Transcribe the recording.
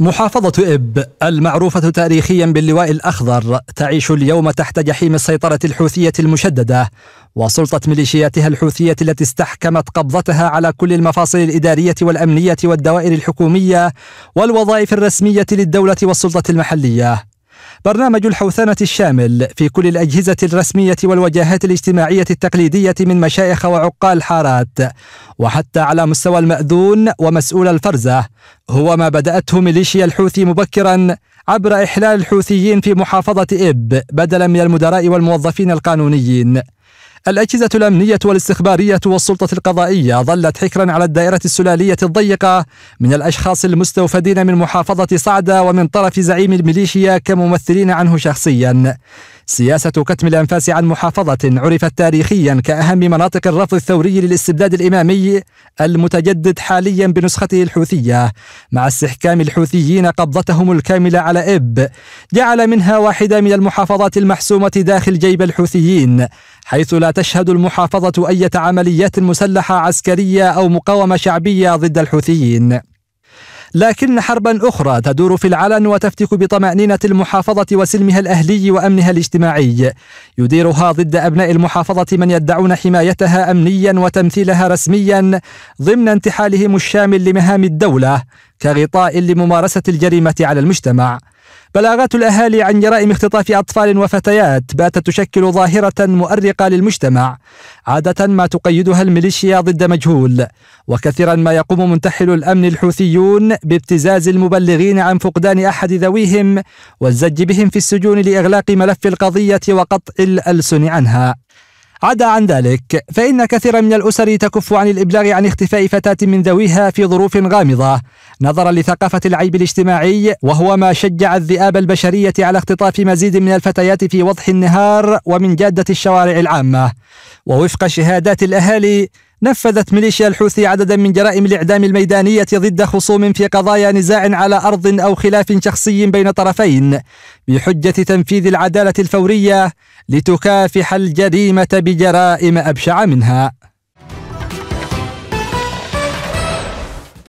محافظة إب المعروفة تاريخيا باللواء الأخضر تعيش اليوم تحت جحيم السيطرة الحوثية المشددة وسلطة ميليشياتها الحوثية التي استحكمت قبضتها على كل المفاصل الإدارية والأمنية والدوائر الحكومية والوظائف الرسمية للدولة والسلطة المحلية برنامج الحوثنة الشامل في كل الأجهزة الرسمية والوجاهات الاجتماعية التقليدية من مشايخ وعقال حارات وحتى على مستوى المأذون ومسؤول الفرزة هو ما بدأته ميليشيا الحوثي مبكرا عبر إحلال الحوثيين في محافظة إب بدلا من المدراء والموظفين القانونيين الأجهزة الأمنية والاستخبارية والسلطة القضائية ظلت حكرا على الدائرة السلالية الضيقة من الأشخاص المستوفدين من محافظة صعدة ومن طرف زعيم الميليشيا كممثلين عنه شخصيا سياسة كتم الأنفاس عن محافظة عرفت تاريخيا كأهم مناطق الرفض الثوري للاستبداد الإمامي المتجدد حاليا بنسخته الحوثية مع استحكام الحوثيين قبضتهم الكاملة على إب جعل منها واحدة من المحافظات المحسومة داخل جيب الحوثيين حيث لا تشهد المحافظة أي عمليات مسلحة عسكرية أو مقاومة شعبية ضد الحوثيين لكن حربا أخرى تدور في العلن وتفتك بطمأنينة المحافظة وسلمها الأهلي وأمنها الاجتماعي يديرها ضد أبناء المحافظة من يدعون حمايتها أمنيا وتمثيلها رسميا ضمن انتحالهم الشامل لمهام الدولة كغطاء لممارسة الجريمة على المجتمع بلاغات الأهالي عن جرائم اختطاف أطفال وفتيات باتت تشكل ظاهرة مؤرقة للمجتمع عادة ما تقيدها الميليشيا ضد مجهول وكثيرا ما يقوم منتحل الأمن الحوثيون بابتزاز المبلغين عن فقدان أحد ذويهم والزج بهم في السجون لإغلاق ملف القضية وقطع الألسن عنها عدا عن ذلك فإن كثيرا من الأسر تكف عن الإبلاغ عن اختفاء فتاة من ذويها في ظروف غامضة نظرا لثقافة العيب الاجتماعي وهو ما شجع الذئاب البشرية على اختطاف مزيد من الفتيات في وضح النهار ومن جادة الشوارع العامة ووفق شهادات الأهالي نفذت ميليشيا الحوثي عددا من جرائم الإعدام الميدانية ضد خصوم في قضايا نزاع على أرض أو خلاف شخصي بين طرفين بحجة تنفيذ العدالة الفورية لتكافح الجريمة بجرائم أبشع منها